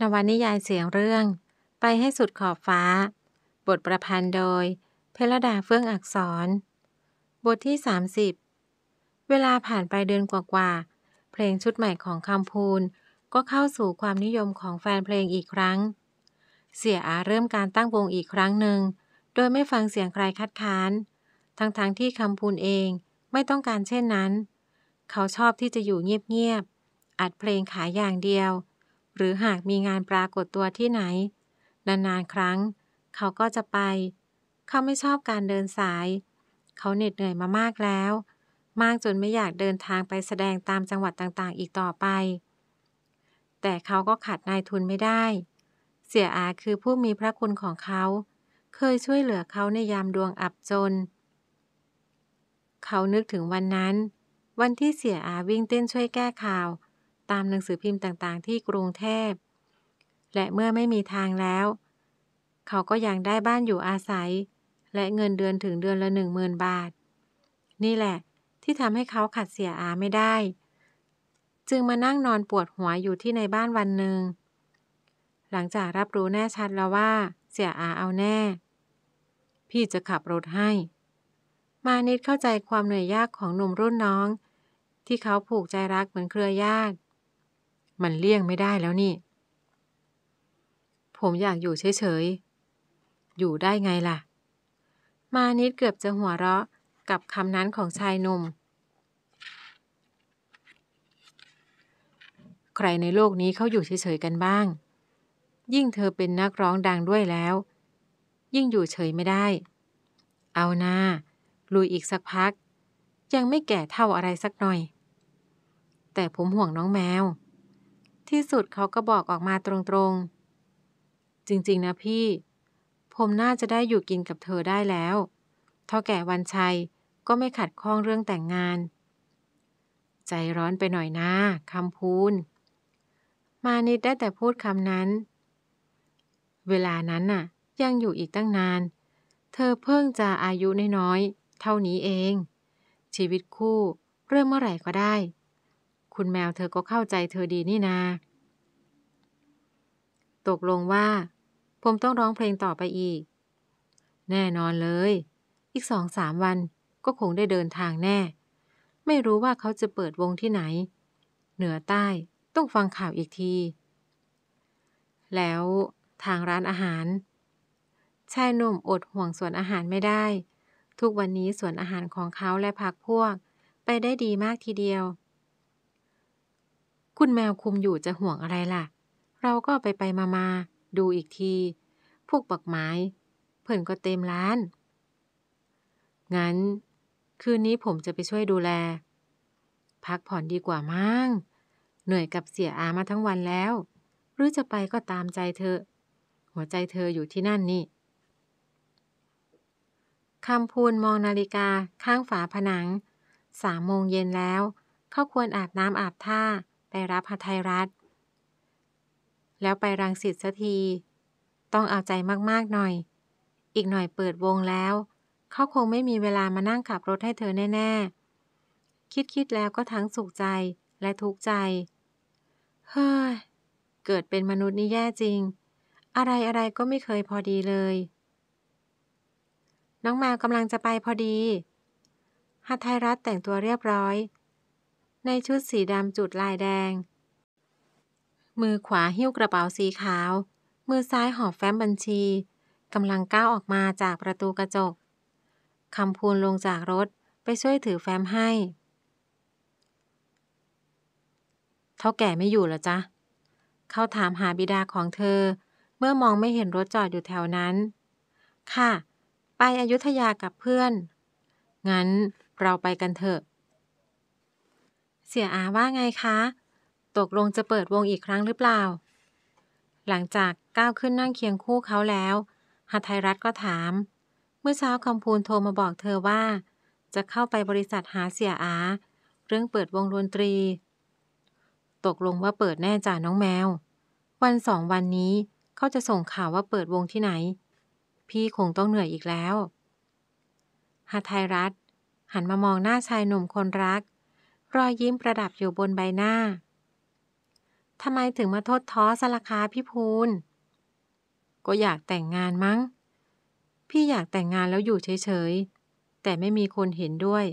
นวนิยายเสียงเรื่อง ไปให้สุดขอบฟ้า บทประพันธ์โดย เพลดาเฟื่องอักษร บทที่ 30 เวลาผ่านไปเดือนกว่าๆ เพลงชุดใหม่ของคำพูนก็เข้าสู่ความนิยมของแฟนเพลงอีกครั้ง เสียอาเริ่มการตั้งวงอีกครั้งหนึ่ง โดยไม่ฟังเสียงใครคัดค้าน ทั้งๆทที่คำพูนเองไม่ต้องการเช่นนั้น เขาชอบที่จะอยู่เงียบๆอัดเพลงขายอย่างเดียวหรือหากมีงานปรากฏตัวที่ไหน นานๆครั้ง เขาก็จะไป เขาไม่ชอบการเดินสาย เขาเหน็ดเหนื่อยมามากแล้ว มากจนไม่อยากเดินทางไปแสดงตามจังหวัดต่างๆ อีกต่อไป แต่เขาก็ขาดนายทุนไม่ได้ เสียอาคือผู้มีพระคุณของเขา เคยช่วยเหลือเขาในยามดวงอับจน เขานึกถึงวันนั้น วันที่เสียอาวิ่งเต้นช่วยแก้ข่าวตาม หนังสือพิมพ์ต่างๆ ที่กรุงเทพ และเมื่อไม่มีทางแล้ว เขาก็ยังได้บ้านอยู่อาศัยและเงินเดือนถึงเดือนละหนึ่งหมื่นบาท นี่แหละ ที่ทำให้เขาขัดเสียอาไม่ได้ จึงมานั่งนอนปวดหัวอยู่ที่ในบ้านวันหนึ่ง หลังจากรับรู้แน่ชัดแล้วว่า เสียอาเอาแน่ พี่จะขับรถให้ มานิดเข้าใจความเหนื่อยยากของหนุ่มรุ่นน้อง ที่เขาผูกใจรักเหมือนเครือญาติมันเลี่ยงไม่ได้แล้วนี่ ผมอยากอยู่เฉยๆ อยู่ได้ไงล่ะ มานิดเกือบจะหัวเราะกับคำนั้นของชายหนุ่ม ใครในโลกนี้เขาอยู่เฉยๆกันบ้าง ยิ่งเธอเป็นนักร้องดังด้วยแล้ว ยิ่งอยู่เฉยไม่ได้ เอานาลุยอีกสักพัก ยังไม่แก่เท่าอะไรสักหน่อย แต่ผมห่วงน้องแมวที่สุดเขาก็บอกออกมาตรงๆ จริงๆนะพี่ ผมน่าจะได้อยู่กินกับเธอได้แล้วเท่าแก่วันชัยก็ไม่ขัดข้องเรื่องแต่งงาน ใจร้อนไปหน่อยนะคำพูนมานิดได้แต่พูดคำนั้น เวลานั้นน่ะ ยังอยู่อีกตั้งนาน เธอเพิ่งจะอายุน้อยๆ เท่านี้เอง ชีวิตคู่เริ่มเมื่อไหร่ก็ได้คุณแมวเธอก็เข้าใจเธอดีนี่นา ตกลงว่า ผมต้องร้องเพลงต่อไปอีก แน่นอนเลย อีกสองสามวันก็คงได้เดินทางแน่ ไม่รู้ว่าเขาจะเปิดวงที่ไหน เหนือใต้ ต้องฟังข่าวอีกที แล้ว ทางร้านอาหาร ชายหนุ่มอดห่วงส่วนอาหารไม่ได้ ทุกวันนี้ส่วนอาหารของเขาและพักพวก ไปได้ดีมากทีเดียวคุณแมวคุมอยู่จะห่วงอะไรล่ะ เราก็ไปไปมามาดูอีกที พวกบักไม้เพิ่นก็เต็มร้าน งั้นคืนนี้ผมจะไปช่วยดูแล พักผ่อนดีกว่ามั้งเหนื่อยกับเสียอามาทั้งวันแล้ว หรือจะไปก็ตามใจเธอ หัวใจเธออยู่ที่นั่นนี่คำพูนมองนาฬิกาข้างฝาผนัง สามโมงเย็นแล้ว เขาควรอาบน้ำอาบท่าไปรับหทัยรัฐแล้วไปรังสิตสัที ต้องเอาใจมากๆหน่อย อีกหน่อยเปิดวงแล้ว เขาคงไม่มีเวลามานั่งขับรถให้เธอแน่ ๆ คิด ๆ แล้วก็ทั้งสุขใจและทุกข์ใจ เฮ้ย เกิดเป็นมนุษย์นี่แย่จริง อะไรอะไรก็ไม่เคยพอดีเลย น้องแมวกำลังจะไปพอดีฮัทไทยรัฐแต่งตัวเรียบร้อยในชุดสีดำจุดลายแดง มือขวาหิ้วกระเป๋าสีขาว มือซ้ายหอบแฟ้มบัญชีกำลังก้าวออกมาจากประตูกระจก คำพูนลงจากรถไปช่วยถือแฟ้มให้ เท่าแก่ไม่อยู่หรอจ๊ะ เขาถามหาบิดาของเธอ เมื่อมองไม่เห็นรถจอดอยู่แถวนั้น ค่ะไปอยุธยากับเพื่อน งั้นเราไปกันเถอะเสียอาว่าไงคะ ตกลงจะเปิดวงอีกครั้งหรือเปล่า หลังจากก้าวขึ้นนั่งเคียงคู่เขาแล้วหาไทยรัฐก็ถาม เมื่อเช้าคำพูลโทรมาบอกเธอว่า จะเข้าไปบริษัทหาเสียอา เรื่องเปิดวงดนตรี ตกลงว่าเปิดแน่จ้ะน้องแมว วันสองวันนี้เขาจะส่งข่าวว่าเปิดวงที่ไหน พี่คงต้องเหนื่อยอีกแล้วหาไทยรัฐหันมามองหน้าชายหนุ่มคนรักรอยยิ้มประดับอยู่บนใบหน้า ทำไมถึงมาโทษท้อสละคาพี่ภูน ก็อยากแต่งงานมั้ง พี่อยากแต่งงานแล้วอยู่เฉยๆ แต่ไม่มีคนเห็นด้วย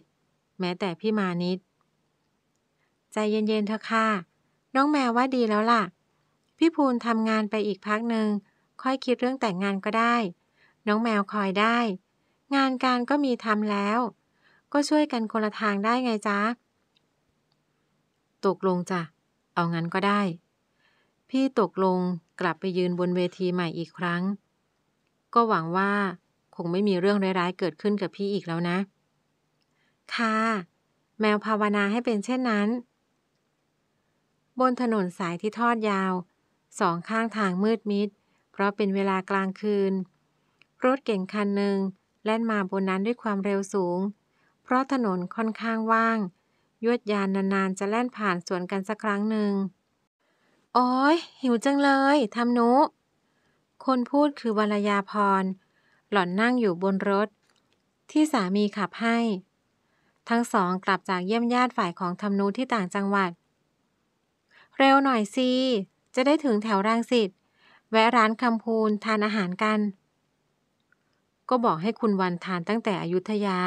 แม้แต่พี่มานิด ใจเย็นๆเถอะค่ะ น้องแมวว่าดีแล้วล่ะ พี่ภูนทำงานไปอีกพักหนึ่ง ค่อยคิดเรื่องแต่งงานก็ได้ น้องแมวคอยได้ งานการก็มีทำแล้ว ก็ช่วยกันคนละทางได้ไงจ๊ะตกลงจ้ะ เอางั้นก็ได้ พี่ตกลงกลับไปยืนบนเวทีใหม่อีกครั้ง ก็หวังว่าคงไม่มีเรื่องร้ายๆ เกิดขึ้นกับพี่อีกแล้วนะค่ะแมวภาวนาให้เป็นเช่นนั้น บนถนนสายที่ทอดยาว สองข้างทางมืดมิดเพราะเป็นเวลากลางคืน รถเก่งคันหนึ่งแล่นมาบนนั้นด้วยความเร็วสูง เพราะถนนค่อนข้างว่างยวดยานนานๆ จะแล่นผ่านสวนกันสักครั้งหนึ่ง โอ้ยหิวจังเลยทำนุ คนพูดคือวรยาพร หล่อนนั่งอยู่บนรถ ที่สามีขับให้ ทั้งสองกลับจากเยี่ยมญาติฝ่ายของทำนุที่ต่างจังหวัด เร็วหน่อยสิจะได้ถึงแถวรังสิตแวะร้านคำพูนทานอาหารกัน ก็บอกให้คุณวันทานตั้งแต่อยุธยา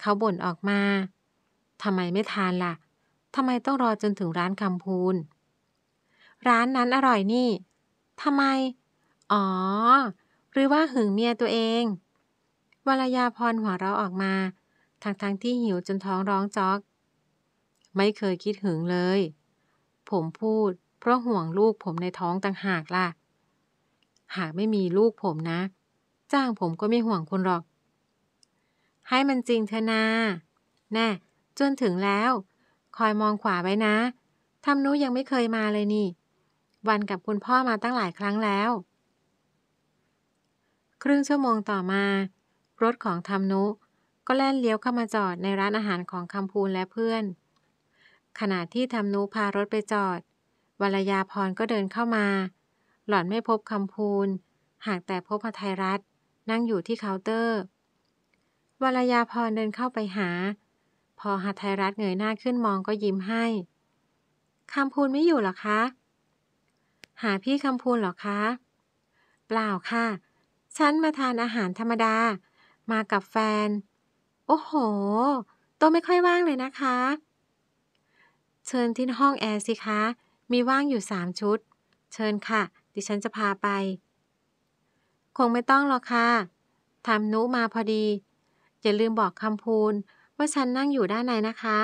เขาบ่นออกมาทำไมไม่ทานละ่ะ ทำไมต้องรอจนถึงร้านคำพูน ร้านนั้นอร่อยนี่ ทำไม อ๋อ หรือว่าหึงเมียตัวเองวรยาพรหัวเราะออกมา ทั้งๆทที่หิวจนท้องร้องจอก ไม่เคยคิดหึงเลย ผมพูด เพราะห่วงลูกผมในท้องต่างหากล่ะ หากไม่มีลูกผมนะ จ้างผมก็ไม่ห่วงคุณหรอก ให้มันจริงเถอะนา แน่จนถึงแล้ว คอยมองขวาไว้นะทำนุยังไม่เคยมาเลยนี่ วันกับคุณพ่อมาตั้งหลายครั้งแล้ว ครึ่งชั่วโมงต่อมา รถของทำนุก็แล่นเลี้ยวเข้ามาจอดในร้านอาหารของคำพูนและเพื่อนขณะที่ทำนุพารถไปจอดวรยาพรก็เดินเข้ามา หล่อนไม่พบคำพูนหากแต่พบพไทยรัฐนั่งอยู่ที่เคาน์เตอร์วรยาพรเดินเข้าไปหาพอหัตไทรัฐเงยหน้าขึ้นมองก็ยิ้มให้ คำพูนไม่อยู่หรอคะ หาพี่คำพูนหรอคะ เปล่าค่ะ ฉันมาทานอาหารธรรมดา มากับแฟน โอ้โห โตไม่ค่อยว่างเลยนะคะ เชิญที่ห้องแอร์สิคะ มีว่างอยู่สามชุด เชิญค่ะ ดิฉันจะพาไป คงไม่ต้องหรอกค่ะทำนุมาพอดีอย่าลืมบอกคำพูนว่าฉันนั่งอยู่ด้านในนะคะ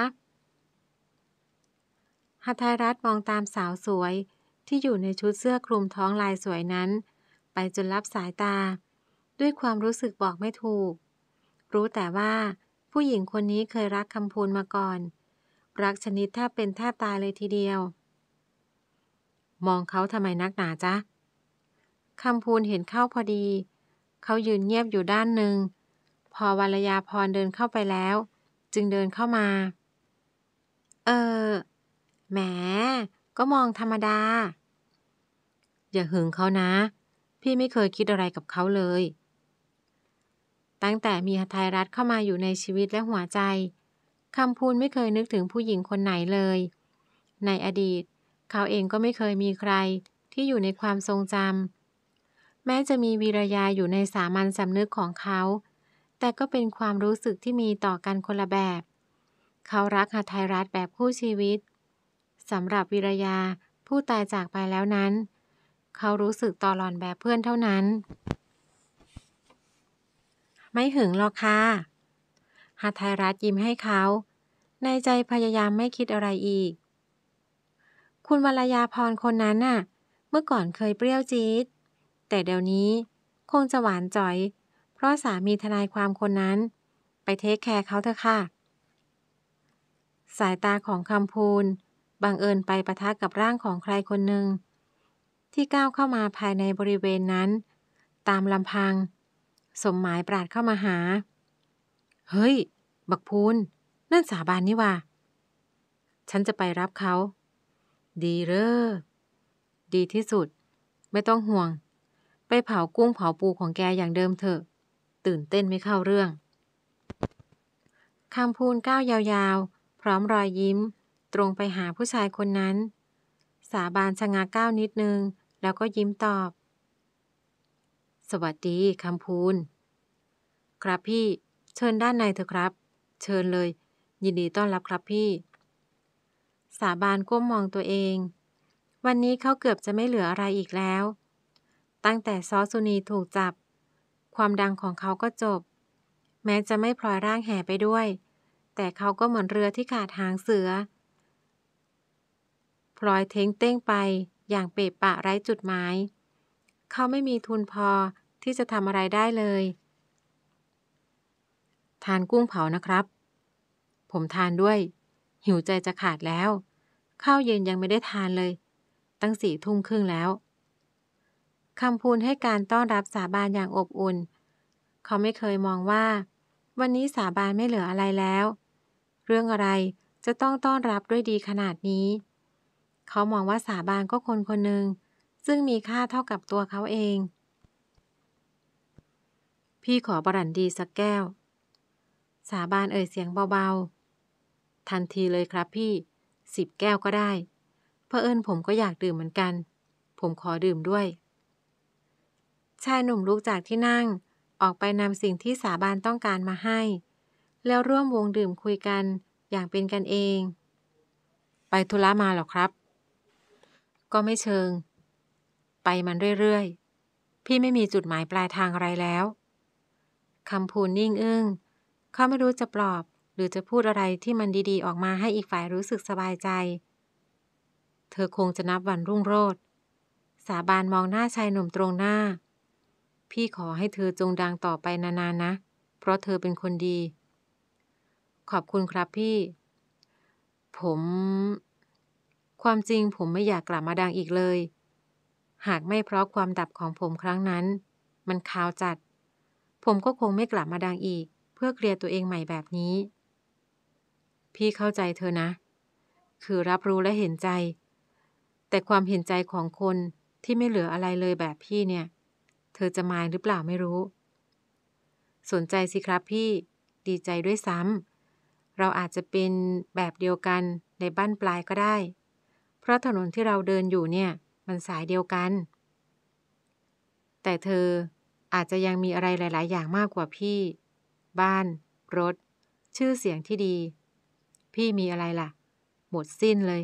ฮัทไทรัตมองตามสาวสวยที่อยู่ในชุดเสื้อคลุมท้องลายสวยนั้น ไปจนรับสายตา ด้วยความรู้สึกบอกไม่ถูก รู้แต่ว่าผู้หญิงคนนี้เคยรักคำพูนมาก่อน รักชนิดแทบเป็นแทบตายเลยทีเดียว มองเขาทำไมนักหนาจ๊ะ คำพูนเห็นเข้าพอดี เขายืนเงียบอยู่ด้านหนึ่ง พอวรยาพรเดินเข้าไปแล้วจึงเดินเข้ามา เออแหมก็มองธรรมดา อย่าหึงเขานะ พี่ไม่เคยคิดอะไรกับเขาเลย ตั้งแต่มีัทไยรัฐเข้ามาอยู่ในชีวิตและหัวใจ คำพูนไม่เคยนึกถึงผู้หญิงคนไหนเลย ในอดีตเขาเองก็ไม่เคยมีใครที่อยู่ในความทรงจำ แม้จะมีวีรยาอยู่ในสามัญสำนึกของเขาแต่ก็เป็นความรู้สึกที่มีต่อกันคนละแบบ เขารักหาไทยรัฐแบบคู่ชีวิต สำหรับวิรยาผู้ตายจากไปแล้วนั้น เขารู้สึกต่อหลอนแบบเพื่อนเท่านั้น ไม่หึงหรอกค่ะหาไทยรัฐยิ้มให้เขา ในใจพยายามไม่คิดอะไรอีก คุณวรยาพรคนนั้นน่ะ เมื่อก่อนเคยเปรี้ยวจี๊ด แต่เดี๋ยวนี้คงจะหวานจ้อยเพราะสามีทนายความคนนั้น ไปเทคแคร์เขาเถอะค่ะ สายตาของคำพูนบังเอิญไปประทะกับร่างของใครคนหนึ่งที่ก้าวเข้ามาภายในบริเวณนั้น ตามลำพัง สมหมายปราดเข้ามาหา เฮ้ย บักพูนนั่นสาบานนี่ว่า ฉันจะไปรับเขาดีเรอดีที่สุด ไม่ต้องห่วง ไปเผากุ้งเผาปูของแกอย่างเดิมเถอะตื่นเต้นไม่เข้าเรื่อง คำพูนก้าวยาวๆ พร้อมรอยยิ้ม ตรงไปหาผู้ชายคนนั้น สาบานชะงาก้าวนิดนึง แล้วก็ยิ้มตอบ สวัสดีคำพูนครับพี่ เชิญด้านในเถอะครับ เชิญเลย ยินดีต้อนรับครับพี่ สาบานก้มมองตัวเอง วันนี้เขาเกือบจะไม่เหลืออะไรอีกแล้ว ตั้งแต่ซอสุนีถูกจับความดังของเขาก็จบ แม้จะไม่พลอยร่างแห่ไปด้วย แต่เขาก็เหมือนเรือที่ขาดหางเสือ พลอยเท้งเต้งไปอย่างเปะปะไร้จุดหมาย เขาไม่มีทุนพอที่จะทำอะไรได้เลย ทานกุ้งเผานะครับ ผมทานด้วย หิวใจจะขาดแล้วข้าวเย็นยังไม่ได้ทานเลย ตั้งสี่ทุ่มครึ่งแล้วคำพูนให้การต้อนรับสาบานอย่างอบอุ่น เขาไม่เคยมองว่า วันนี้สาบานไม่เหลืออะไรแล้ว เรื่องอะไรจะต้องต้อนรับด้วยดีขนาดนี้ เขามองว่าสาบานก็คนคนหนึ่งซึ่งมีค่าเท่ากับตัวเขาเอง พี่ขอบรันดีสักแก้ว สาบานเอ่ยเสียงเบา ๆ ทันทีเลยครับพี่ สิบแก้วก็ได้เพอเอิญผมก็อยากดื่มเหมือนกัน ผมขอดื่มด้วยชายหนุ่มลุกจากที่นั่ง ออกไปนำสิ่งที่สาบานต้องการมาให้ แล้วร่วมวงดื่มคุยกันอย่างเป็นกันเอง ไปธุระมาหรอครับ ก็ไม่เชิง ไปมันเรื่อยๆ พี่ไม่มีจุดหมายปลายทางอะไรแล้วคำพูนนิ่งอึง้ง เขาไม่รู้จะปลอบ หรือจะพูดอะไรที่มันดีๆออกมาให้อีกฝ่ายรู้สึกสบายใจ เธอคงจะนับวันรุ่งโรจน์สาบานมองหน้าชายหนุ่มตรงหน้าพี่ขอให้เธอจงดังต่อไปนานๆนะ เพราะเธอเป็นคนดี ขอบคุณครับพี่ ผม ความจริงผมไม่อยากกลับมาดังอีกเลย หากไม่เพราะความดับของผมครั้งนั้น มันขาวจัด ผมก็คงไม่กลับมาดังอีก เพื่อเคลียร์ตัวเองใหม่แบบนี้ พี่เข้าใจเธอนะ คือรับรู้และเห็นใจ แต่ความเห็นใจของคนที่ไม่เหลืออะไรเลยแบบพี่เนี่ยธอจะมายหรือเปล่าไม่รู้ สนใจสิครับพี่ ดีใจด้วยซ้ำ เราอาจจะเป็นแบบเดียวกันในบ้านปลายก็ได้ เพราะถนนที่เราเดินอยู่เนี่ย มันสายเดียวกัน แต่เธออาจจะยังมีอะไรหลาย ๆ อย่างมากกว่าพี่ บ้าน รถ ชื่อเสียงที่ดี พี่มีอะไรล่ะ หมดสิ้นเลย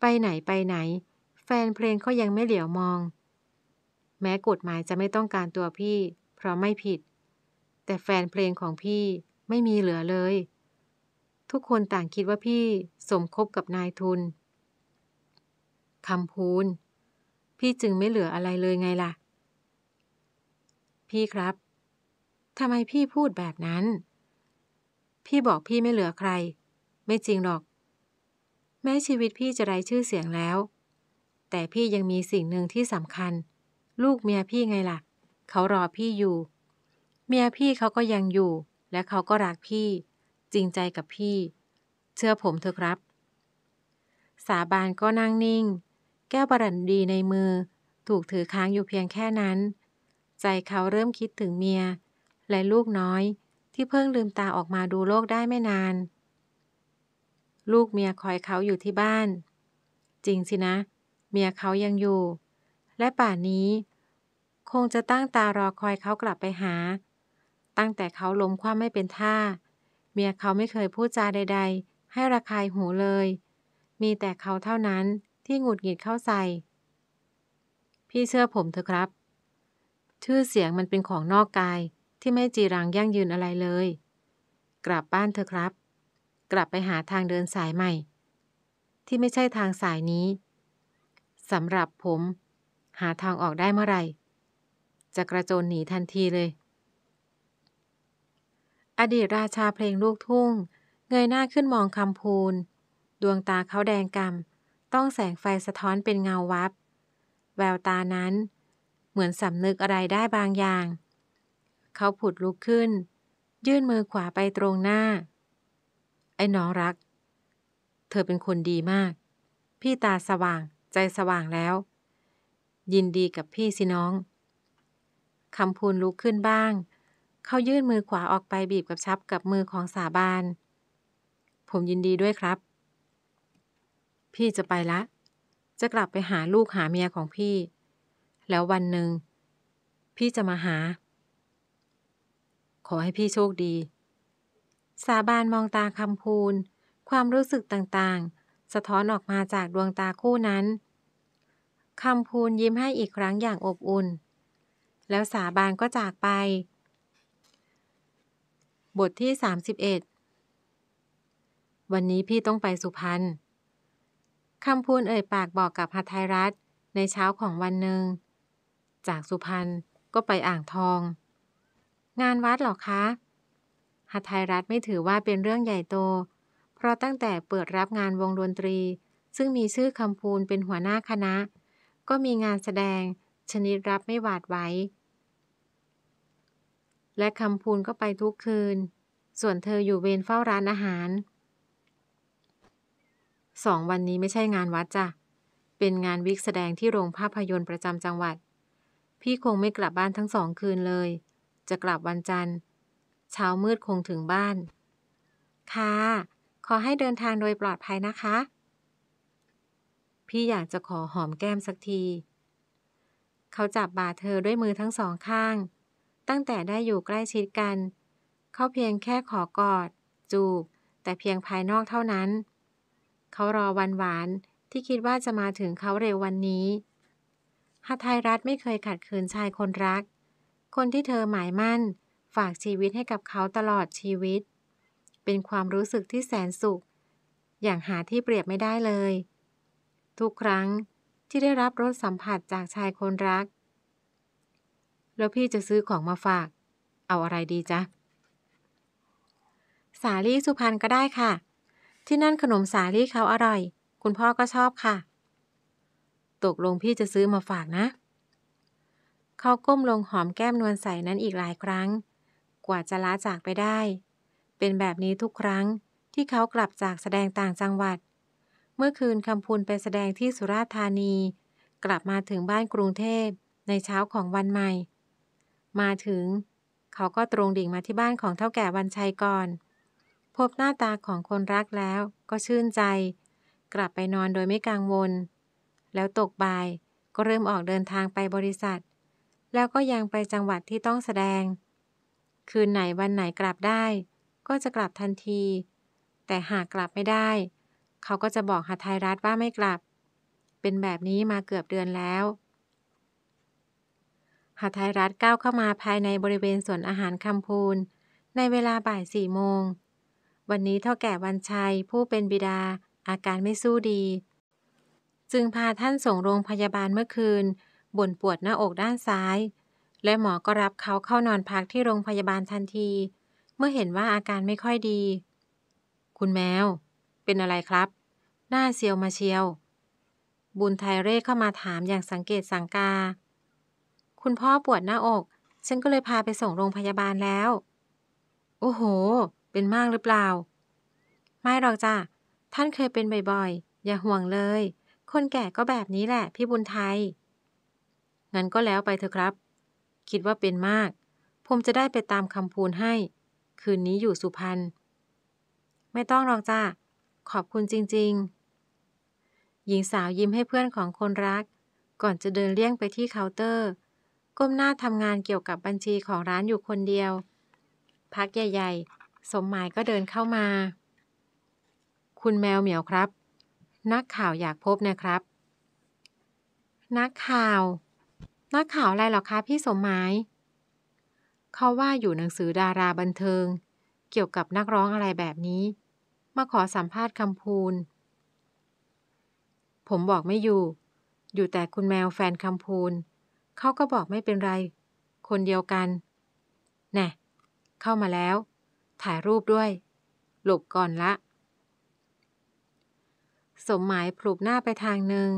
ไปไหนไปไหน แฟนเพลงเขายังไม่เหลียวมองแม้กฎหมายจะไม่ต้องการตัวพี่ เพราะไม่ผิด แต่แฟนเพลงของพี่ไม่มีเหลือเลย ทุกคนต่างคิดว่าพี่สมคบกับนายทุน คำพูน พี่จึงไม่เหลืออะไรเลยไงล่ะ พี่ครับทำไมพี่พูดแบบนั้น พี่บอกพี่ไม่เหลือใคร ไม่จริงหรอก แม้ชีวิตพี่จะไร้ชื่อเสียงแล้ว แต่พี่ยังมีสิ่งหนึ่งที่สำคัญลูกเมียพี่ไงละ่ะเขารอพี่อยู่ เมียพี่เขาก็ยังอยู่ และเขาก็รักพี่ จริงใจกับพี่ เชื่อผมเถอะครับ สาบานก็นั่งนิ่ง แก้วบรันดีในมือถูกถือค้างอยู่เพียงแค่นั้น ใจเขาเริ่มคิดถึงเมีย และลูกน้อยที่เพิ่งลืมตาออกมาดูโลกได้ไม่นาน ลูกเมียคอยเขาอยู่ที่บ้าน จริงสินะ เมียเขายังอยู่และป่านนี้ คงจะตั้งตารอคอยเขากลับไปหา ตั้งแต่เขาล้มคว่ำไม่เป็นท่า เมียเขาไม่เคยพูดจาใดๆ ให้ระคายหูเลย มีแต่เขาเท่านั้นที่หงุดหงิดเข้าใส่ พี่เชื่อผมเถอะครับชื่อเสียงมันเป็นของนอกกายที่ไม่จีรังยั่งยืนอะไรเลย กลับบ้านเถอะครับ กลับไปหาทางเดินสายใหม่ ที่ไม่ใช่ทางสายนี้สำหรับผมหาทางออกได้เมื่อไร จะกระโจนหนีทันทีเลย อดีตราชาเพลงลูกทุ่ง เงยหน้าขึ้นมองคำพูลดวงตาเขาแดงก่ำต้องแสงไฟสะท้อนเป็นเงาวับ แววตานั้น เหมือนสำนึกอะไรได้บางอย่าง เขาผุดลุกขึ้น ยื่นมือขวาไปตรงหน้า ไอ้น้องรัก เธอเป็นคนดีมาก พี่ตาสว่างใจสว่างแล้วยินดีกับพี่สิน้อง คำพูนลุกขึ้นบ้าง เขายื่นมือขวาออกไปบีบกับชับกับมือของสาบาน ผมยินดีด้วยครับ พี่จะไปละ จะกลับไปหาลูกหาเมียของพี่ แล้ววันหนึ่งพี่จะมาหา ขอให้พี่โชคดี สาบานมองตาคำพูนความรู้สึกต่างๆ สะท้อนออกมาจากดวงตาคู่นั้นคำพูนยิ้มให้อีกครั้งอย่างอบอุ่น แล้วสาบานก็จากไป บทที่ 31 วันนี้พี่ต้องไปสุพรรณ คำพูนเอ่ยปากบอกกับหัทไยรัฐในเช้าของวันหนึ่ง จากสุพรรณก็ไปอ่างทอง งานวัดหรอคะหัทไยรัฐไม่ถือว่าเป็นเรื่องใหญ่โต เพราะตั้งแต่เปิดรับงานวงดนตรี ซึ่งมีชื่อคำพูนเป็นหัวหน้าคณะก็มีงานแสดงชนิดรับไม่หวาดไว้ และคำพูนก็ไปทุกคืน ส่วนเธออยู่เวรเฝ้าร้านอาหาร สองวันนี้ไม่ใช่งานวัดจ้ะ เป็นงานวิกแสดงที่โรงภาพยนตร์ประจำจังหวัด พี่คงไม่กลับบ้านทั้งสองคืนเลย จะกลับวันจันทร์ เช้ามืดคงถึงบ้าน ค่ะ ขอให้เดินทางโดยปลอดภัยนะคะพี่อยากจะขอหอมแก้มสักที เขาจับบ่าเธอด้วยมือทั้งสองข้าง ตั้งแต่ได้อยู่ใกล้ชิดกัน เขาเพียงแค่ขอกอด จูบ แต่เพียงภายนอกเท่านั้น เขารอวันหวานที่คิดว่าจะมาถึงเขาเร็ววันนี้ฮัทไทยรัฐไม่เคยขัดขืนชายคนรัก คนที่เธอหมายมั่น ฝากชีวิตให้กับเขาตลอดชีวิต เป็นความรู้สึกที่แสนสุข อย่างหาที่เปรียบไม่ได้เลยทุกครั้งที่ได้รับรสสัมผัสจากชายคนรัก แล้วพี่จะซื้อของมาฝาก เอาอะไรดีจ๊ะ สาลี่สุพรรณก็ได้ค่ะ ที่นั่นขนมสาลี่เขาอร่อย คุณพ่อก็ชอบค่ะ ตกลงพี่จะซื้อมาฝากนะ เขาก้มลงหอมแก้มนวลใสนั้นอีกหลายครั้ง กว่าจะล้าจากไปได้ เป็นแบบนี้ทุกครั้งที่เขากลับจากแสดงต่างจังหวัดเมื่อคืนคำพูนไปแสดงที่สุราษฎร์ธานี กลับมาถึงบ้านกรุงเทพในเช้าของวันใหม่ มาถึงเขาก็ตรงดิ่งมาที่บ้านของเท่าแก่วันชัยก่อน พบหน้าตาของคนรักแล้วก็ชื่นใจ กลับไปนอนโดยไม่กังวล แล้วตกบ่ายก็เริ่มออกเดินทางไปบริษัท แล้วก็ยังไปจังหวัดที่ต้องแสดง คืนไหนวันไหนกลับได้ ก็จะกลับทันที แต่หากกลับไม่ได้เขาก็จะบอกหาไทยรัฐว่าไม่กลับ เป็นแบบนี้มาเกือบเดือนแล้วหาไทยรัฐก้าวเข้ามาภายในบริเวณสวนอาหารคำพูนในเวลาบ่ายสี่โมง วันนี้เท่าแก่วันชัยผู้เป็นบิดาอาการไม่สู้ดี จึงพาท่านส่งโรงพยาบาลเมื่อคืนบ่นปวดหน้าอกด้านซ้าย และหมอก็รับเขาเข้านอนพักที่โรงพยาบาลทันที เมื่อเห็นว่าอาการไม่ค่อยดี คุณแมวเป็นอะไรครับ หน้าเซียวมาเชียว บุญไทยเร่เข้ามาถามอย่างสังเกตสังกา คุณพ่อปวดหน้าอก ฉันก็เลยพาไปส่งโรงพยาบาลแล้ว โอ้โห เป็นมากหรือเปล่า ไม่หรอกจ้ะ ท่านเคยเป็นบ่อยๆ อย่าห่วงเลย คนแก่ก็แบบนี้แหละ พี่บุญไทย งั้นก็แล้วไปเถอะครับ คิดว่าเป็นมาก ผมจะได้ไปตามคำพูนให้ คืนนี้อยู่สุพรรณ ไม่ต้องหรอกจ้าขอบคุณจริงๆ หญิงสาวยิ้มให้เพื่อนของคนรัก ก่อนจะเดินเลี่ยงไปที่เคาน์เตอร์ ก้มหน้าทำงานเกี่ยวกับบัญชีของร้านอยู่คนเดียว พักใหญ่ๆ สมหมายก็เดินเข้ามา คุณแมวเหมียวครับ นักข่าวอยากพบนะครับ นักข่าว นักข่าวอะไรหรอคะพี่สมหมายเขาว่าอยู่หนังสือดาราบันเทิง เกี่ยวกับนักร้องอะไรแบบนี้มาขอสัมภาษณ์คำพูล ผมบอกไม่อยู่ อยู่แต่คุณแมวแฟนคำพูล เขาก็บอกไม่เป็นไร คนเดียวกัน น่ะ เข้ามาแล้ว ถ่ายรูปด้วย หลบก่อนละ สมหมายผลูบหน้าไปทางหนึ่ง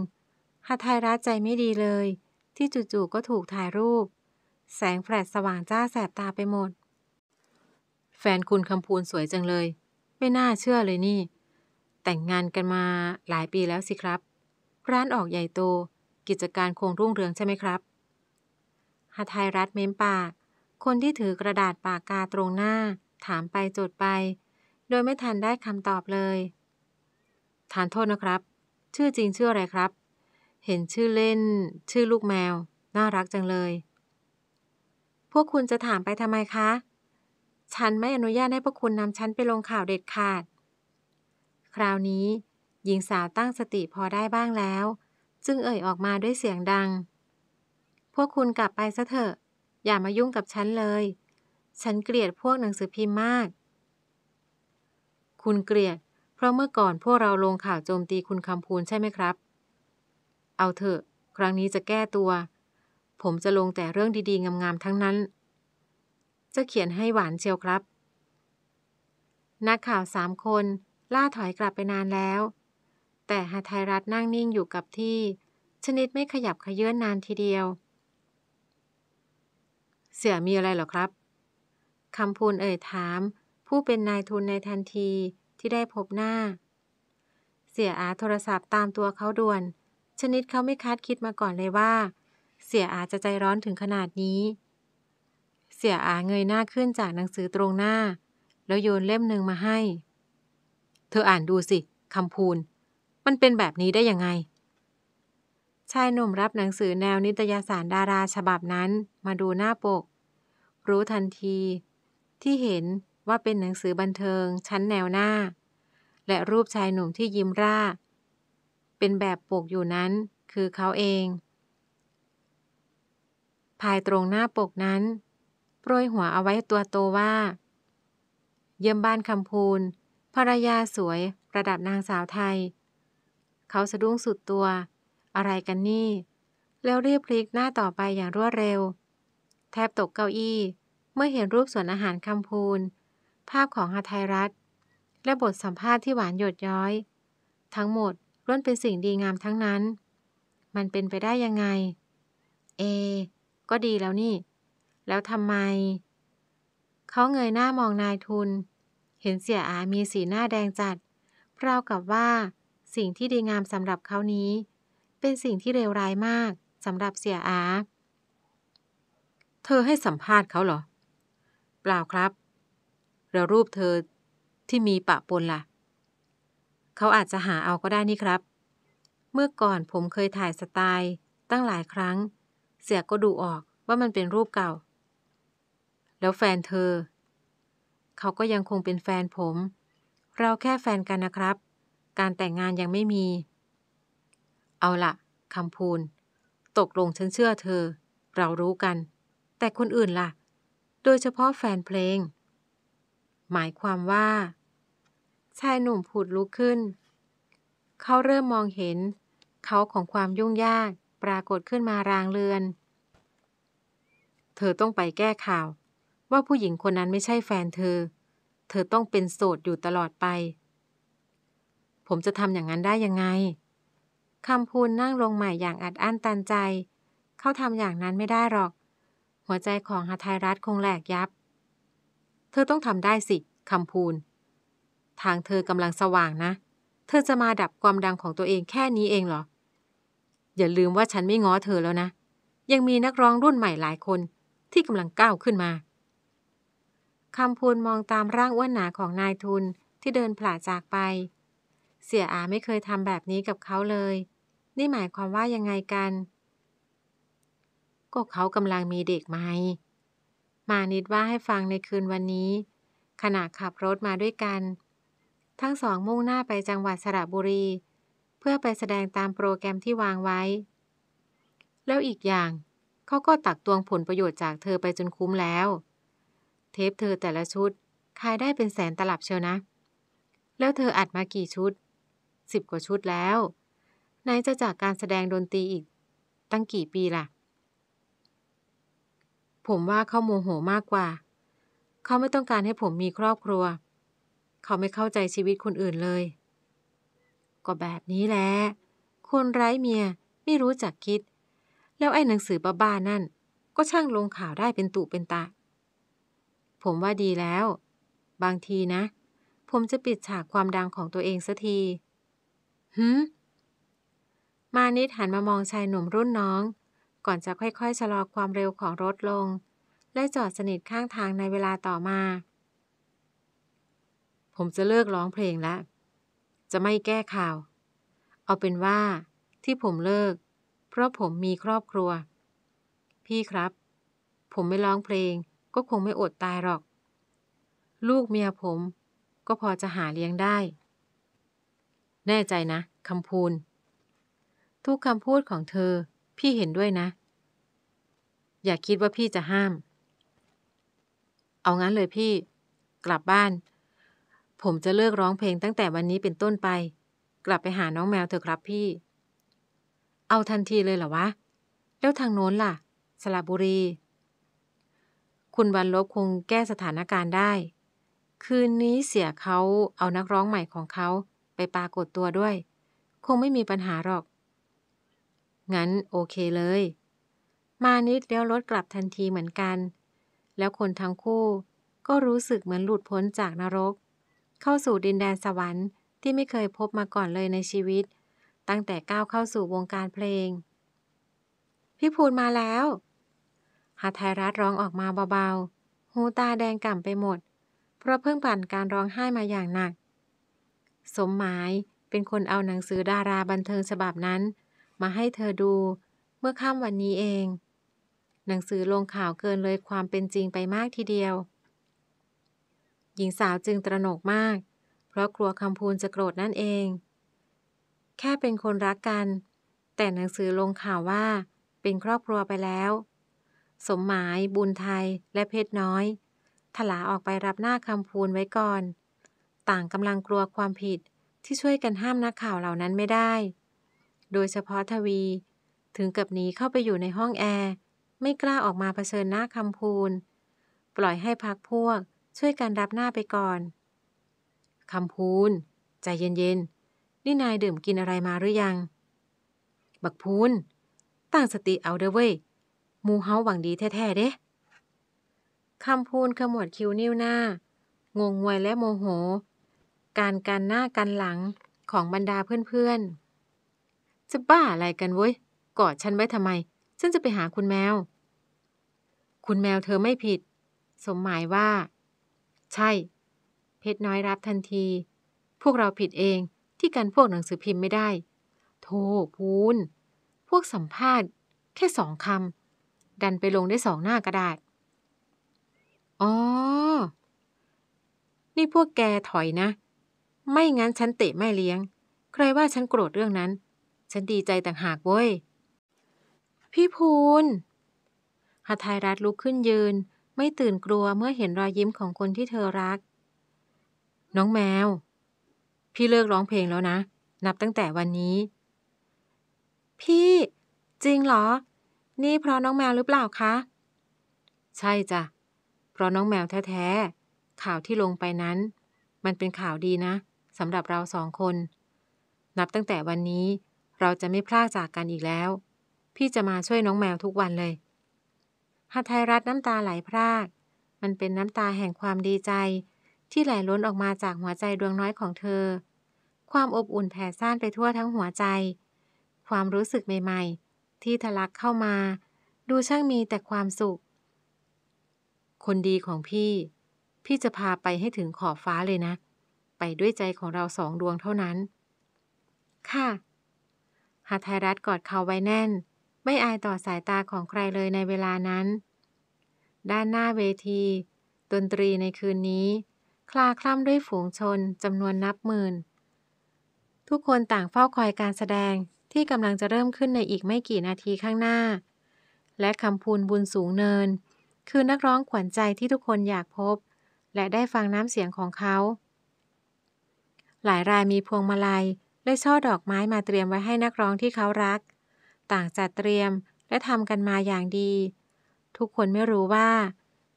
หาไทยรัฐใจไม่ดีเลย ที่จู่ๆ ก็ถูกถ่ายรูป แสงแฟลชสว่างจ้าแสบตาไปหมด แฟนคุณคำพูลสวยจังเลยไม่น่าเชื่อเลยนี่ แต่งงานกันมาหลายปีแล้วสิครับ ร้านออกใหญ่โตกิจการคงรุ่งเรืองใช่ไหมครับหาไทยรัฐเม้มปาก คนที่ถือกระดาษปากกาตรงหน้า ถามไปโจทย์ไป โดยไม่ทันได้คำตอบเลยทานโทษนะครับชื่อจริงชื่ออะไรครับ เห็นชื่อเล่น ชื่อลูกแมว น่ารักจังเลย พวกคุณจะถามไปทำไมคะฉันไม่อนุญาตให้พวกคุณนำฉันไปลงข่าวเด็ดขาด คราวนี้หญิงสาวตั้งสติพอได้บ้างแล้ว จึงเอ่ยออกมาด้วยเสียงดัง พวกคุณกลับไปซะเถอะ อย่ามายุ่งกับฉันเลย ฉันเกลียดพวกหนังสือพิมพ์มาก คุณเกลียด เพราะเมื่อก่อนพวกเราลงข่าวโจมตีคุณคำพูนใช่ไหมครับ เอาเถอะ ครั้งนี้จะแก้ตัว ผมจะลงแต่เรื่องดีๆงามๆทั้งนั้นจะเขียนให้หวานเชียวครับ นักข่าวสามคนล่าถอยกลับไปนานแล้ว แต่หาไทยรัฐนั่งนิ่งอยู่กับที่ ชนิดไม่ขยับขยื่นนานทีเดียว เสีอยมีอะไรหรอครับ คำพูนเอ่ยถาม ผู้เป็นนายทุนในทันทีที่ได้พบหน้า เสียอาโทรศัพท์ตามตัวเขาด่วน ชนิดเขาไม่คาดคิดมาก่อนเลยว่า เสียอาจจะใจร้อนถึงขนาดนี้เสียอาเงยหน้าขึ้นจากหนังสือตรงหน้า แล้วโยนเล่มหนึ่งมาให้ เธออ่านดูสิคำพูน มันเป็นแบบนี้ได้ยังไง ชายหนุ่มรับหนังสือแนวนิตยสารดาราฉบับนั้นมาดูหน้าปก รู้ทันที ที่เห็นว่าเป็นหนังสือบันเทิงชั้นแนวหน้า และรูปชายหนุ่มที่ยิ้มร่า เป็นแบบปกอยู่นั้นคือเขาเอง ภายตรงหน้าปกนั้นรยหัวเอาไว้ตัวโตว่า เยี่ยมบ้านคำพูนภรรยาสวยระดับนางสาวไทย เขาสะดุ้งสุดตัว อะไรกันนี่ แล้วรีบพลิกหน้าต่อไปอย่างรวดเร็ว แทบตกเก้าอี้ เมื่อเห็นรูปสวนอาหารคำพูนภาพของฮาไทยรัฐ และบทสัมภาษณ์ที่หวานหยดย้อย ทั้งหมดล้วนเป็นสิ่งดีงามทั้งนั้น มันเป็นไปได้ยังไงเอก็ดีแล้วนี่แล้วทำไม เขาเงยหน้ามองนายทุน เห็นเสียอามีสีหน้าแดงจัดเราวกับว่าสิ่งที่ดีงามสำหรับเขานี้ เป็นสิ่งที่เลวร้ายมากสำหรับเสียอา เธอให้สัมภาษณ์เขาเหรอ เปล่าครับ เรารูปเธอที่มีปะปนละ่ะเขาอาจจะหาเอาก็ได้นี่ครับ เมื่อก่อนผมเคยถ่ายสไตล์ตั้งหลายครั้ง เสียก็ดูออกว่ามันเป็นรูปเก่าแล้วแฟนเธอ เขาก็ยังคงเป็นแฟนผม เราแค่แฟนกันนะครับ การแต่งงานยังไม่มี เอาละคำพูน ตกลงฉันเชื่อเธอ เรารู้กัน แต่คนอื่นละ่ะ โดยเฉพาะแฟนเพลง หมายความว่า ชายหนุ่มผุดลุกขึ้น เขาเริ่มมองเห็น เขาของความยุ่งยากปรากฏขึ้นมารางเรือน เธอต้องไปแก้ข่าวว่าผู้หญิงคนนั้นไม่ใช่แฟนเธอ เธอต้องเป็นโสดอยู่ตลอดไป ผมจะทำอย่างนั้นได้ยังไงคำพูนนั่งลงใหม่อย่างอัดอั้นตันใจ เขาทำอย่างนั้นไม่ได้หรอก หัวใจของฮาทไยรัฐคงแหลกยับ เธอต้องทำได้สิคำพูน ทางเธอกำลังสว่างนะ เธอจะมาดับความดังของตัวเองแค่นี้เองเหรอ อย่าลืมว่าฉันไม่ง้อเธอแล้วนะ ยังมีนักร้องรุ่นใหม่หลายคนที่กำลังก้าวขึ้นมาคำพูนมองตามร่างอ้วนหนาของนายทุนที่เดินผ่าจากไป เสียอาไม่เคยทำแบบนี้กับเขาเลย นี่หมายความว่ายังไงกัน ก็เขากำลังมีเด็กไหม มานิดว่าให้ฟังในคืนวันนี้ ขณะขับรถมาด้วยกัน ทั้งสองมุ่งหน้าไปจังหวัดสระบุรี เพื่อไปแสดงตามโปรแกรมที่วางไว้ แล้วอีกอย่าง เขาก็ตักตวงผลประโยชน์จากเธอไปจนคุ้มแล้วเทปเธอแต่ละชุดขายได้เป็นแสนตลับเชียวนะ แล้วเธออัดมากี่ชุด สิบกว่าชุดแล้วไหนจะจากการแสดงดนตรีอีก ตั้งกี่ปีล่ะ ผมว่าเขาโมโหมากกว่า เขาไม่ต้องการให้ผมมีครอบครัว เขาไม่เข้าใจชีวิตคนอื่นเลย ก็แบบนี้แหละ คนไร้เมียไม่รู้จักคิด แล้วไอ้หนังสือบ้าๆนั่น ก็ช่างลงข่าวได้เป็นตุเป็นตะผมว่าดีแล้ว บางทีนะ ผมจะปิดฉากความดังของตัวเองสักทีหืมมานิดหันมามองชายหนุ่มรุ่นน้อง ก่อนจะค่อยๆชะลอความเร็วของรถลง และจอดสนิทข้างทางในเวลาต่อมา ผมจะเลิกร้องเพลงแล้ว จะไม่แก้ข่าว เอาเป็นว่า ที่ผมเลิก เพราะผมมีครอบครัว พี่ครับ ผมไม่ร้องเพลงก็คงไม่อดตายหรอก ลูกเมียผม ก็พอจะหาเลี้ยงได้ แน่ใจนะคำพูนทุกคำพูดของเธอ พี่เห็นด้วยนะ อย่าคิดว่าพี่จะห้าม เอางั้นเลยพี่ กลับบ้าน ผมจะเลิกร้องเพลงตั้งแต่วันนี้เป็นต้นไป กลับไปหาน้องแมวเถอะครับพี่ เอาทันทีเลยเหรอวะ แล้วทางโน้นล่ะ สระบุรีคุณวันลบคงแก้สถานการณ์ได้ คืนนี้เสียเขาเอานักร้องใหม่ของเขาไปปรากฏตัวด้วย คงไม่มีปัญหาหรอก งั้นโอเคเลย มานิดเลี้ยวรถกลับทันทีเหมือนกัน แล้วคนทั้งคู่ ก็รู้สึกเหมือนหลุดพ้นจากนรก เข้าสู่ดินแดนสวรรค์ที่ไม่เคยพบมาก่อนเลยในชีวิต ตั้งแต่ก้าวเข้าสู่วงการเพลง พี่ภูดมาแล้วหัทไทยรัฐร้องออกมาเบาๆ หูตาแดงก่ำไปหมด เพราะเพิ่งผ่านการร้องไห้มาอย่างหนัก สมหมายเป็นคนเอาหนังสือดาราบันเทิงฉบับนั้น มาให้เธอดูเมื่อค่ำวันนี้เอง หนังสือลงข่าวเกินเลยความเป็นจริงไปมากทีเดียว หญิงสาวจึงตระหนกมาก เพราะกลัวคำพูนจะโกรธนั่นเอง แค่เป็นคนรักกัน แต่หนังสือลงข่าวว่าเป็นครอบครัวไปแล้วสมหมายบุญไทยและเพชรน้อย ถลาออกไปรับหน้าคำพูนไว้ก่อน ต่างกำลังกลัวความผิดที่ช่วยกันห้ามนักข่าวเหล่านั้นไม่ได้ โดยเฉพาะทวี ถึงกับหนีเข้าไปอยู่ในห้องแอร์ ไม่กล้าออกมาเผชิญหน้าคำพูนปล่อยให้พักพวกช่วยกันรับหน้าไปก่อน คำพูนใจเย็น ๆ นี่นายดื่มกินอะไรมาหรือยัง บักพูนตั้งสติเอาเด้อเว้ยมูเฮาหวังดีแท้ๆเด้ คำพูนขมวดคิ้วนิ้วหน้า งงงวยและโมโห การกันหน้ากันหลังของบรรดาเพื่อนๆ จะบ้าอะไรกันเว้ยกอดฉันไว้ทำไม ฉันจะไปหาคุณแมว คุณแมวเธอไม่ผิด สมหมายว่า ใช่ เพชรน้อยรับทันที พวกเราผิดเองที่กันพวกหนังสือพิมพ์ไม่ได้โธ่พูน พวกสัมภาษณ์ แค่สองคำดันไปลงได้สองหน้ากระดาษ อ๋อ นี่พวกแกถอยนะ ไม่งั้นฉันเตะแม่เลี้ยง ใครว่าฉันโกรธเรื่องนั้น ฉันดีใจต่างหากเว้ย พี่พูนหาทายรัฐลุกขึ้นยืน ไม่ตื่นกลัวเมื่อเห็นรอยยิ้มของคนที่เธอรัก น้องแมว พี่เลิกร้องเพลงแล้วนะ นับตั้งแต่วันนี้ พี่ จริงเหรอนี่เพราะน้องแมวหรือเปล่าคะ ใช่จ้ะเพราะน้องแมวแท้ๆข่าวที่ลงไปนั้น มันเป็นข่าวดีนะสำหรับเราสองคน นับตั้งแต่วันนี้เราจะไม่พลาดจากกันอีกแล้ว พี่จะมาช่วยน้องแมวทุกวันเลยหาไทยรัฐน้ำตาไหลพรากมันเป็นน้ำตาแห่งความดีใจ ที่ไหลล้นออกมาจากหัวใจดวงน้อยของเธอ ความอบอุ่นแผ่ซ่านไปทั่วทั้งหัวใจ ความรู้สึกใหม่ ๆที่ทะลักเข้ามาดูช่างมีแต่ความสุข คนดีของพี่ พี่จะพาไปให้ถึงขอบฟ้าเลยนะ ไปด้วยใจของเราสองดวงเท่านั้น ค่ะหาไทยรัฐกอดเขาไว้แน่น ไม่อายต่อสายตาของใครเลยในเวลานั้น ด้านหน้าเวทีดนตรีในคืนนี้ คลาคล่ำด้วยฝูงชนจำนวนนับหมื่น ทุกคนต่างเฝ้าคอยการแสดงที่กำลังจะเริ่มขึ้นในอีกไม่กี่นาทีข้างหน้า และคำพูนบุญสูงเนิน คือนักร้องขวัญใจที่ทุกคนอยากพบ และได้ฟังน้ำเสียงของเขา หลายรายมีพวงมาลัย และช่อดอกไม้มาเตรียมไว้ให้นักร้องที่เขารัก ต่างจัดเตรียม และทำกันมาอย่างดี ทุกคนไม่รู้ว่า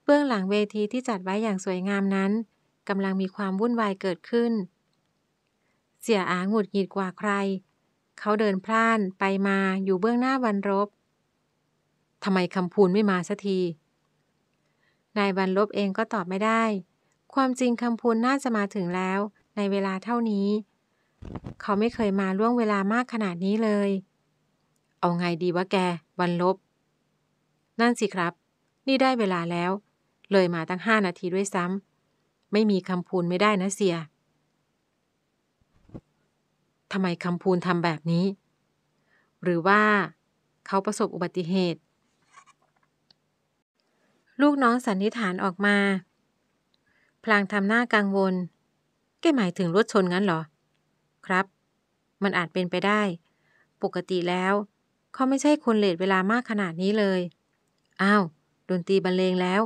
เบื้องหลังเวทีที่จัดไว้อย่างสวยงามนั้นกำลังมีความวุ่นวายเกิดขึ้น เสียอาหงุดหงิดกว่าใครเขาเดินพล่านไปมาอยู่เบื้องหน้าวันรบทำไมคำพูนไม่มาสักทีนายวันลบเองก็ตอบไม่ได้ ความจริงคำพูนน่าจะมาถึงแล้ว ในเวลาเท่านี้ เขาไม่เคยมาล่วงเวลามากขนาดนี้เลย เอาไงดีวะแกวันลบนั่นสิครับ นี่ได้เวลาแล้ว เลยมาตั้งห้านาทีด้วยซ้ำไม่มีคำพูนไม่ได้นะเสียทำไมคำพูนทำแบบนี้ หรือว่า เขาประสบอุบัติเหตุ ลูกน้องสันนิษฐานออกมา พลางทำหน้ากังวล แกหมายถึงรถชนงั้นเหรอ ครับ มันอาจเป็นไปได้ ปกติแล้ว เขาไม่ใช่คนเลทเวลามากขนาดนี้เลยอ้าวดนตรีบรรเลงแล้ว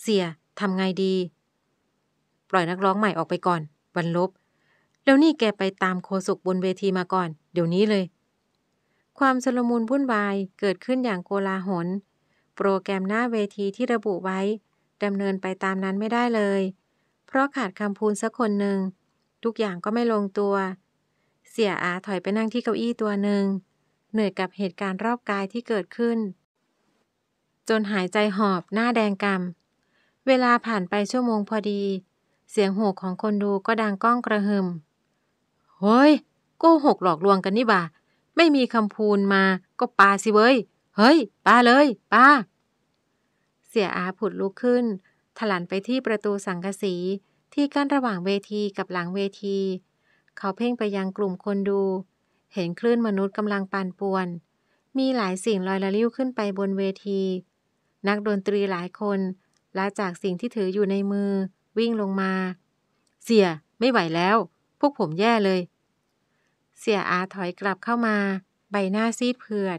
เสียทำไงดี ปล่อยนักร้องใหม่ออกไปก่อนวันลบแล้วนี่แกไปตามโคศกบนเวทีมาก่อนเดี๋ยวนี้เลย ความสลมุนวุ่นวายเกิดขึ้นอย่างโกลาหล โปรแกรมหน้าเวทีที่ระบุไว้ดำเนินไปตามนั้นไม่ได้เลย เพราะขาดคำพูนสักคนหนึ่ง ทุกอย่างก็ไม่ลงตัว เสียอาถอยไปนั่งที่เก้าอี้ตัวหนึ่ง เหนื่อยกับเหตุการณ์รอบกายที่เกิดขึ้น จนหายใจหอบหน้าแดงกำเวลาผ่านไปชั่วโมงพอดี เสียงโหกของคนดูก็ดังก้องกระหึ่มเฮ้ยโกหกหลอกลวงกันนี่บ่า ไม่มีคำพูนมาก็ปาสิเว้ย เฮ้ย ปาเลย ปา เสียอาผุดลุกขึ้น ถลันไปที่ประตูสังกสีที่กั้นระหว่างเวทีกับหลังเวที เขาเพ่งไปยังกลุ่มคนดู เห็นคลื่นมนุษย์กำลังปั่นป่วน มีหลายสิ่งลอยละลิ้วขึ้นไปบนเวที นักดนตรีหลายคนละจากสิ่งที่ถืออยู่ในมือ วิ่งลงมา เสียไม่ไหวแล้วพวกผมแย่เลย เสียอาถอยกลับเข้ามา ใบหน้าซีดเผือด